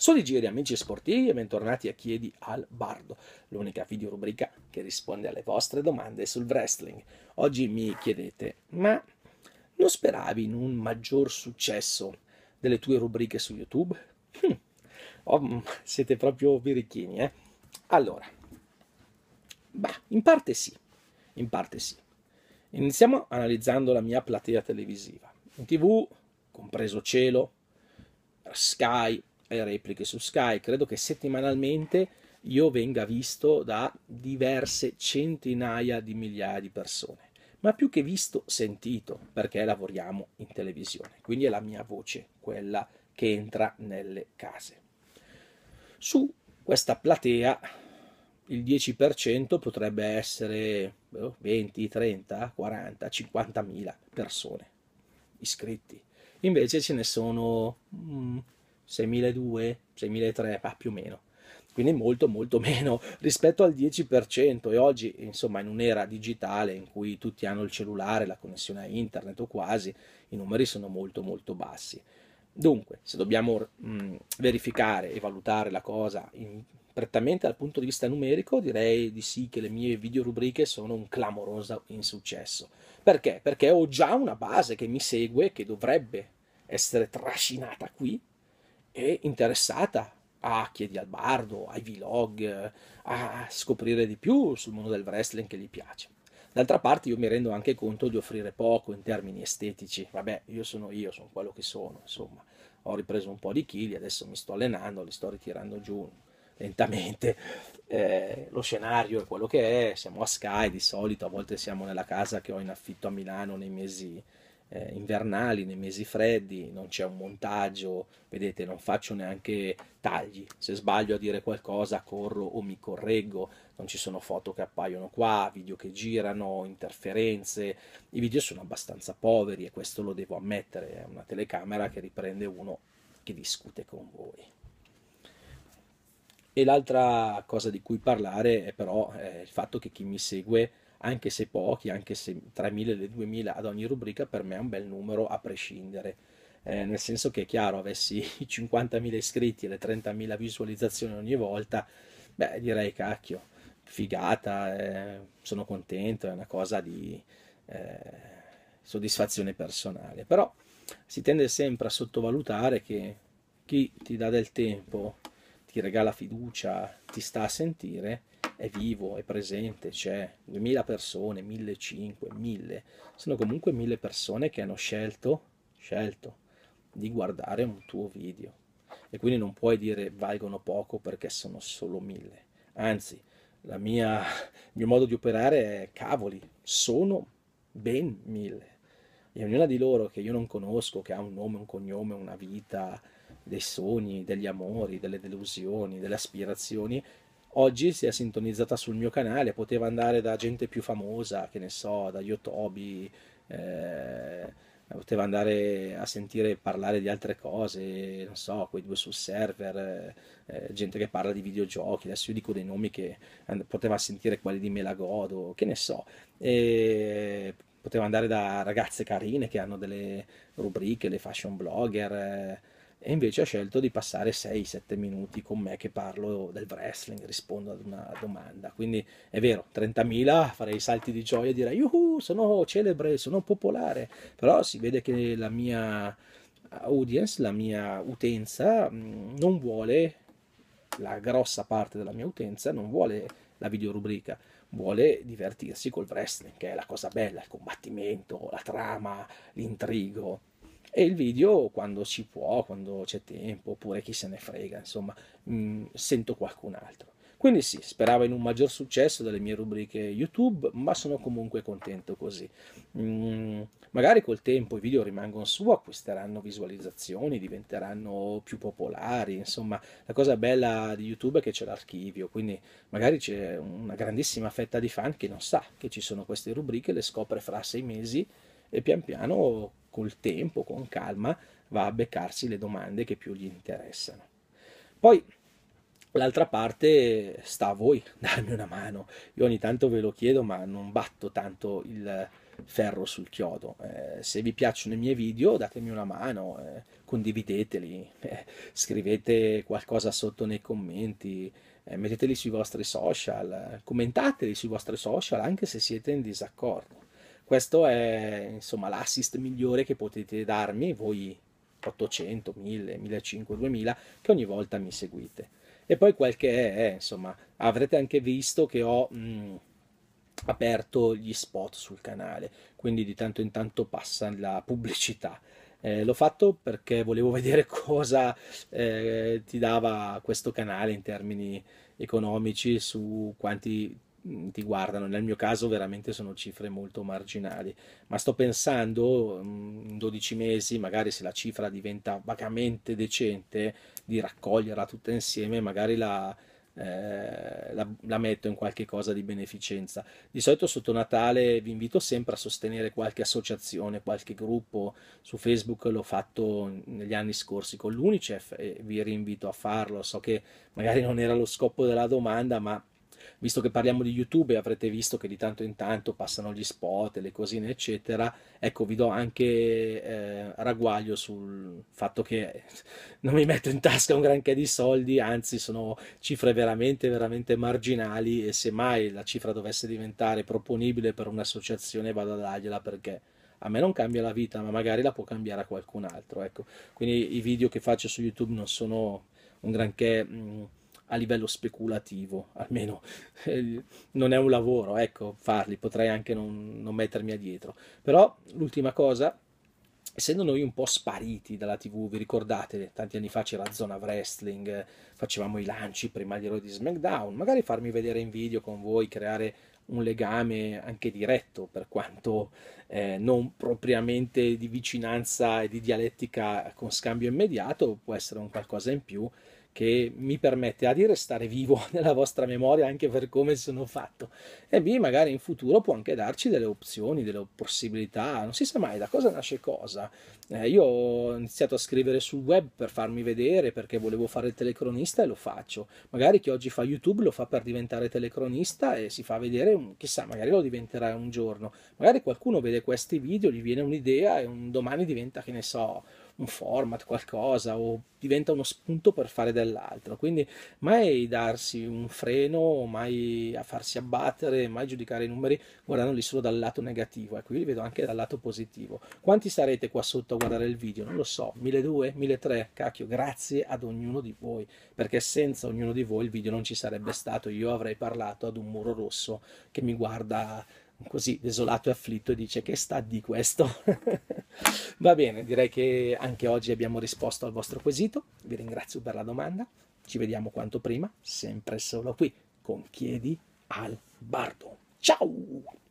Sono di giri amici sportivi e bentornati a Chiedi al Bardo, l'unica videorubrica che risponde alle vostre domande sul wrestling. Oggi mi chiedete, ma non speravi in un maggior successo delle tue rubriche su YouTube? Hm. Oh, mm, siete proprio birichini, eh? Allora, beh, in parte sì, in parte sì. Iniziamo analizzando la mia platea televisiva. In tv, compreso Cielo, Sky, eh, repliche su Sky. Credo che settimanalmente io venga visto da diverse centinaia di migliaia di persone, ma più che visto, sentito, perché lavoriamo in televisione. Quindi è la mia voce, quella che entra nelle case. Su questa platea il 10% potrebbe essere 20, 30, 40, 50 mila persone iscritti. Invece ce ne sono mm, 6.200, 6.300, ah, più o meno. Quindi molto molto meno rispetto al 10% e oggi insomma in un'era digitale in cui tutti hanno il cellulare, la connessione a internet o quasi, i numeri sono molto molto bassi. Dunque, se dobbiamo mh, mm, verificare e valutare la cosa in, prettamente dal punto di vista numerico, direi di sì che le mie videorubriche sono un clamoroso insuccesso. Perché? Perché ho già una base che mi segue, che dovrebbe essere trascinata qui è interessata a Chiedi al Bardo, ai vlog, a scoprire di più sul mondo del wrestling che gli piace. D'altra parte io mi rendo anche conto di offrire poco in termini estetici. Vabbè, io sono io, sono quello che sono, insomma. Ho ripreso un po' di chili, adesso mi sto allenando, li sto ritirando giù lentamente. Eh, lo scenario è quello che è, siamo a Sky di solito, a volte siamo nella casa che ho in affitto a Milano nei mesi eh, invernali, nei mesi freddi, non c'è un montaggio, vedete non faccio neanche tagli, se sbaglio a dire qualcosa corro o mi correggo, non ci sono foto che appaiono qua, video che girano, interferenze, i video sono abbastanza poveri e questo lo devo ammettere, è una telecamera che riprende uno che discute con voi. E l'altra cosa di cui parlare è però eh, il fatto che chi mi segue anche se pochi, anche se tra 1000 e 2000 ad ogni rubrica per me è un bel numero a prescindere. Eh, nel senso che è chiaro, avessi i 50.000 iscritti e le 30.000 visualizzazioni ogni volta, beh, direi cacchio, figata, eh, sono contento, è una cosa di eh, soddisfazione personale. Però si tende sempre a sottovalutare che chi ti dà del tempo, ti regala fiducia, ti sta a sentire, è vivo, è presente, c'è 2000 persone, 1500, 1000, sono comunque 1000 persone che hanno scelto, scelto di guardare un tuo video e quindi non puoi dire valgono poco perché sono solo 1000, anzi mia, il mio modo di operare è cavoli, sono ben 1000 e ognuna di loro che io non conosco, che ha un nome, un cognome, una vita, dei sogni, degli amori, delle delusioni, delle aspirazioni, oggi si è sintonizzata sul mio canale, poteva andare da gente più famosa, che ne so, da Yotobi, eh, poteva andare a sentire parlare di altre cose, non so, quei due sul server, eh, eh gente che parla di videogiochi, adesso io dico dei nomi che poteva sentire quelli di Melagodo, che ne so. E poteva andare da ragazze carine che hanno delle rubriche, le fashion blogger. Eh, e invece ha scelto di passare 6-7 minuti con me che parlo del wrestling, rispondo ad una domanda. Quindi è vero, 30.000 farei salti di gioia e direi yuhu, sono celebre, sono popolare, però si vede che la mia audience, la mia utenza mm, non vuole, la grossa parte della mia utenza non vuole la videorubrica, vuole divertirsi col wrestling, che è la cosa bella, il combattimento, la trama, l'intrigo e il video quando si può, quando c'è tempo, oppure chi se ne frega, insomma, mh, mm, sento qualcun altro. Quindi sì, speravo in un maggior successo delle mie rubriche YouTube, ma sono comunque contento così. Mm, magari col tempo i video rimangono su, acquisteranno visualizzazioni, diventeranno più popolari, insomma, la cosa bella di YouTube è che c'è l'archivio, quindi magari c'è una grandissima fetta di fan che non sa che ci sono queste rubriche, le scopre fra sei mesi e pian piano col tempo, con calma, va a beccarsi le domande che più gli interessano. Poi l'altra parte sta a voi darmi una mano. Io ogni tanto ve lo chiedo, ma non batto tanto il ferro sul chiodo. Eh, se vi piacciono i miei video, datemi una mano, eh, condivideteli, eh, scrivete qualcosa sotto nei commenti, eh, metteteli sui vostri social, eh, commentateli sui vostri social anche se siete in disaccordo. Questo è insomma l'assist migliore che potete darmi voi 800, 1000, 1500, 2000 che ogni volta mi seguite. E poi quel che è, insomma, avrete anche visto che ho mh, mm, aperto gli spot sul canale, quindi di tanto in tanto passa la pubblicità. Eh, l'ho fatto perché volevo vedere cosa eh, ti dava questo canale in termini economici, su quanti Mm, ti guardano. Nel mio caso veramente sono cifre molto marginali, ma sto pensando mm, in 12 mesi, magari se la cifra diventa vagamente decente, di raccoglierla tutta insieme, magari la, eh, la, la, metto in qualche cosa di beneficenza. Di solito sotto Natale vi invito sempre a sostenere qualche associazione, qualche gruppo. Su Facebook l'ho fatto negli anni scorsi con l'Unicef e vi rinvito a farlo. So che magari non era lo scopo della domanda, ma visto che parliamo di YouTube e avrete visto che di tanto in tanto passano gli spot, le cosine, eccetera, ecco, vi do anche eh, ragguaglio sul fatto che non mi metto in tasca un granché di soldi, anzi sono cifre veramente, veramente marginali e se mai la cifra dovesse diventare proponibile per un'associazione vado a dargliela perché a me non cambia la vita, ma magari la può cambiare a qualcun altro. Ecco. Quindi i video che faccio su YouTube non sono un granché mh, mm, a livello speculativo, almeno eh, non è un lavoro, ecco, farli, potrei anche non, non mettermi a dietro. Però l'ultima cosa, essendo noi un po' spariti dalla TV, vi ricordate, tanti anni fa c'era Zona Wrestling, facevamo i lanci prima gli eroi di SmackDown, magari farmi vedere in video con voi, creare un legame anche diretto, per quanto eh, non propriamente di vicinanza e di dialettica con scambio immediato, può essere un qualcosa in più che mi permette A di restare vivo nella vostra memoria anche per come sono fatto e B magari in futuro può anche darci delle opzioni, delle possibilità, non si sa mai da cosa nasce cosa. Eh, io ho iniziato a scrivere sul web per farmi vedere perché volevo fare il telecronista e lo faccio. Magari chi oggi fa YouTube lo fa per diventare telecronista e si fa vedere, chissà, magari lo diventerà un giorno. Magari qualcuno vede questi video, gli viene un'idea e un domani diventa, che ne so, un format, qualcosa, o diventa uno spunto per fare dell'altro. Quindi mai darsi un freno, mai a farsi abbattere, mai giudicare i numeri guardandoli solo dal lato negativo. E ecco, qui li vedo anche dal lato positivo. Quanti sarete qua sotto a guardare il video? Non lo so, 1200, 1300, cacchio, grazie ad ognuno di voi, perché senza ognuno di voi il video non ci sarebbe stato. Io avrei parlato ad un muro rosso che mi guarda così desolato e afflitto e dice che sta di questo. Va bene, direi che anche oggi abbiamo risposto al vostro quesito. Vi ringrazio per la domanda. Ci vediamo quanto prima, sempre solo qui, con Chiedi al Bardo. Ciao!